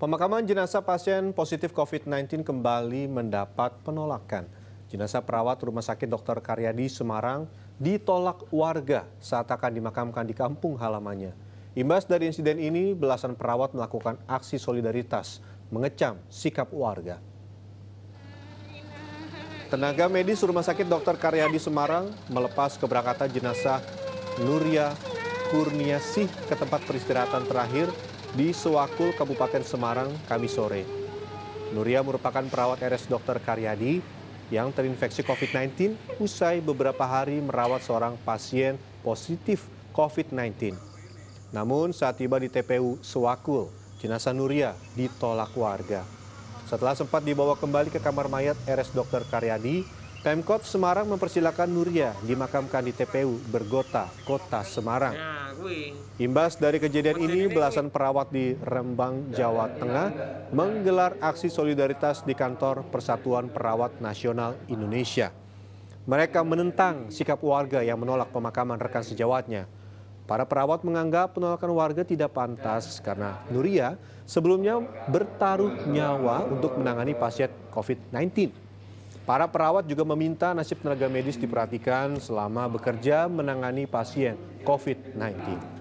Pemakaman jenazah pasien positif COVID-19 kembali mendapat penolakan. Jenazah perawat Rumah Sakit Dr. Karyadi Semarang ditolak warga saat akan dimakamkan di kampung halamannya. Imbas dari insiden ini, belasan perawat melakukan aksi solidaritas mengecam sikap warga. Tenaga medis Rumah Sakit Dr. Karyadi Semarang melepas keberangkatan jenazah Nuria Kurniasih ke tempat peristirahatan terakhir di Sewakul, Kabupaten Semarang, kami sore. Nuria merupakan perawat RS Dr. Karyadi yang terinfeksi COVID-19 usai beberapa hari merawat seorang pasien positif COVID-19. Namun saat tiba di TPU Sewakul, jenazah Nuria ditolak warga. Setelah sempat dibawa kembali ke kamar mayat RS Dr. Karyadi, Pemkot Semarang mempersilahkan Nuria dimakamkan di TPU Bergota, Kota Semarang. Nah, Imbas dari kejadian ini, belasan perawat di Rembang, Jawa Tengah menggelar aksi solidaritas di kantor Persatuan Perawat Nasional Indonesia. Mereka menentang sikap warga yang menolak pemakaman rekan sejawatnya. Para perawat menganggap penolakan warga tidak pantas karena Nuria sebelumnya bertaruh nyawa untuk menangani pasien COVID-19. Para perawat juga meminta nasib tenaga medis diperhatikan selama bekerja menangani pasien COVID-19.